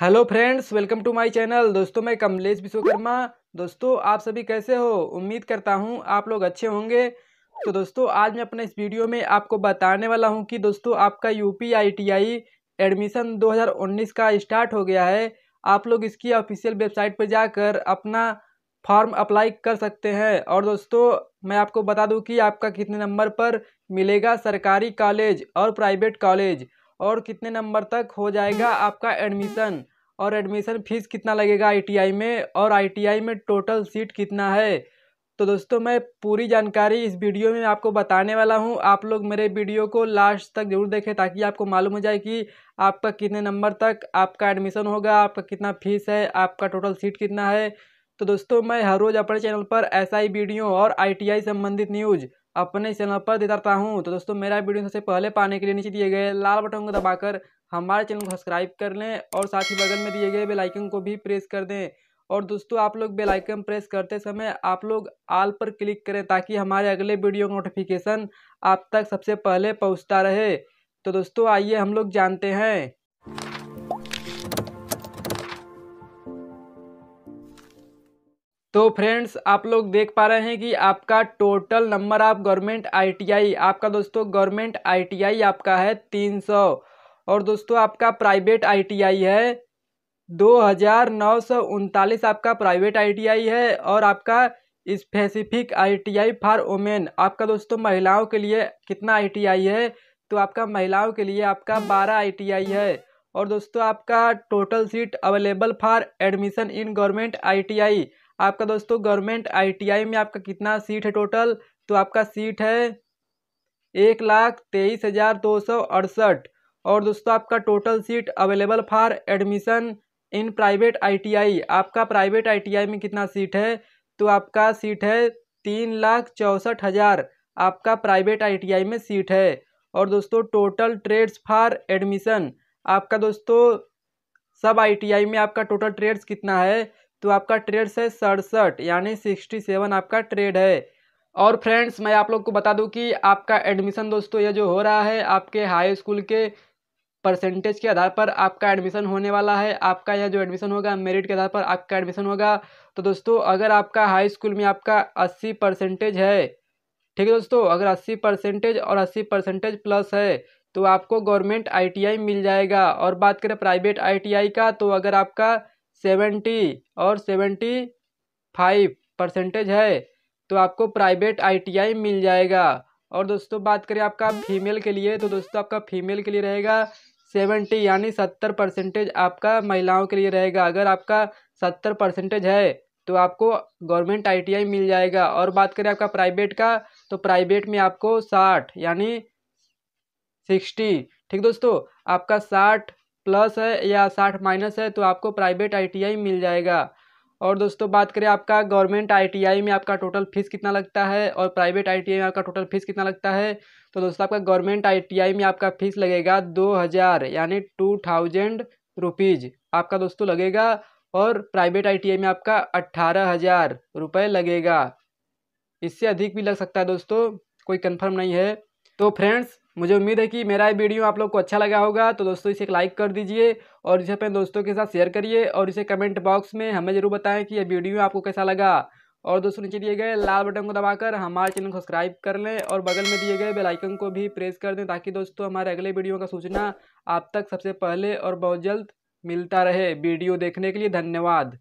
hello friends welcome to my channel दोस्तों मैं कमलेश विश्वकर्मा दोस्तों आप सभी कैसे हो उम्मीद करता हूं आप लोग अच्छे होंगे तो दोस्तों आज मैं अपने इस वीडियो में आपको बताने वाला हूं कि दोस्तों आपका यू पी एडमिशन 2019 का स्टार्ट हो गया है आप लोग इसकी ऑफिशियल वेबसाइट पर जाकर अपना फॉर्म अप्लाई कर सकते हैं और दोस्तों मैं आपको बता दूँ कि आपका कितने नंबर पर मिलेगा सरकारी कॉलेज और प्राइवेट कॉलेज और कितने नंबर तक हो जाएगा आपका एडमिशन और एडमिशन फ़ीस कितना लगेगा आईटीआई में और आईटीआई में टोटल सीट कितना है तो दोस्तों मैं पूरी जानकारी इस वीडियो में आपको बताने वाला हूं आप लोग मेरे वीडियो को लास्ट तक जरूर देखें ताकि आपको मालूम हो जाए कि आपका कितने नंबर तक आपका एडमिशन होगा आपका कितना फ़ीस है आपका टोटल सीट कितना है तो दोस्तों मैं हर रोज़ अपने चैनल पर ऐसा ही वीडियो और आईटीआई संबंधित न्यूज़ अपने चैनल पर देता हूँ तो दोस्तों मेरा वीडियो सबसे पहले पाने के लिए नीचे दिए गए लाल बटन को दबाकर हमारे चैनल को सब्सक्राइब कर लें और साथ ही बगल में दिए गए बेलाइकन को भी प्रेस कर दें और दोस्तों आप लोग बेल आइकन प्रेस करते समय आप लोग आल पर क्लिक करें ताकि हमारे अगले वीडियो का नोटिफिकेशन आप तक सबसे पहले पहुँचता रहे तो दोस्तों आइए हम लोग जानते हैं तो फ्रेंड्स आप लोग देख पा रहे हैं कि आपका total number of government ITI आपका दोस्तों गवर्नमेंट आईटीआई आपका है तीन सौ और दोस्तों आपका प्राइवेट आईटीआई है दो हज़ार नौ सौ उनतालीस आपका प्राइवेट आईटीआई है और आपका स्पेसिफिक आईटीआई फॉर वोमेन आपका दोस्तों महिलाओं के लिए कितना आईटीआई है तो आपका महिलाओं के लिए आपका बारह आईटीआई है और दोस्तों आपका total seat available for admission in government ITI आपका दोस्तों गवर्नमेंट आईटीआई में आपका कितना सीट है टोटल तो आपका सीट है एक लाख तेईस हज़ार दो सौ अड़सठ और दोस्तों आपका total seat available for admission in private ITI आपका प्राइवेट आईटीआई में कितना सीट है तो आपका सीट है तीन लाख चौंसठ हज़ार आपका प्राइवेट आईटीआई में सीट है और दोस्तों टोटल ट्रेड्स फॉर एडमिशन आपका दोस्तों सब आईटीआई में आपका टोटल ट्रेड्स कितना है तो आपका ट्रेड है सड़सठ यानी सिक्सटी सेवन आपका ट्रेड है और फ्रेंड्स मैं आप लोग को बता दूं कि आपका एडमिशन दोस्तों ये जो हो रहा है आपके हाई स्कूल के परसेंटेज के आधार पर आपका एडमिशन होने वाला है आपका यह जो एडमिशन होगा मेरिट के आधार पर आपका एडमिशन होगा तो दोस्तों अगर आपका हाई स्कूल में आपका अस्सी परसेंटेज है ठीक है दोस्तों अगर अस्सी परसेंटेज और अस्सी परसेंटेज प्लस है तो आपको गवर्नमेंट आईटीआई मिल जाएगा और बात करें प्राइवेट आईटीआई का तो अगर आपका सेवेंटी और सेवेंटी फाइव परसेंटेज है तो आपको प्राइवेट आईटीआई मिल जाएगा और दोस्तों बात करें आपका फीमेल के लिए तो दोस्तों आपका फीमेल के लिए रहेगा सेवेंटी यानी सत्तर परसेंटेज आपका महिलाओं के लिए रहेगा अगर आपका सत्तर परसेंटेज है तो आपको गवर्नमेंट आईटीआई मिल जाएगा और बात करें आपका प्राइवेट का तो प्राइवेट में आपको साठ यानी सिक्सटी ठीक दोस्तों आपका साठ प्लस है या साठ माइनस है तो आपको प्राइवेट आईटीआई मिल जाएगा और दोस्तों बात करें आपका गवर्नमेंट आईटीआई में आपका टोटल फीस कितना लगता है और प्राइवेट आईटीआई में आपका टोटल फीस कितना लगता है तो दोस्तों आपका गवर्नमेंट आईटीआई में आपका फीस लगेगा दो हज़ार यानी टू थाउजेंड रुपीज़ आपका दोस्तों लगेगा और प्राइवेट आई में आपका अट्ठारह हज़ार रुपये लगेगा इससे अधिक भी लग सकता है दोस्तों कोई कन्फर्म नहीं है तो फ्रेंड्स मुझे उम्मीद है कि मेरा ये वीडियो आप लोग को अच्छा लगा होगा तो दोस्तों इसे एक लाइक कर दीजिए और इसे अपने दोस्तों के साथ शेयर करिए और इसे कमेंट बॉक्स में हमें ज़रूर बताएं कि यह वीडियो आपको कैसा लगा और दोस्तों नीचे दिए गए लाल बटन को दबाकर हमारे चैनल को सब्सक्राइब कर लें और बगल में दिए गए बेलाइकन को भी प्रेस कर दें ताकि दोस्तों हमारे अगले वीडियो का सूचना आप तक सबसे पहले और बहुत जल्द मिलता रहे वीडियो देखने के लिए धन्यवाद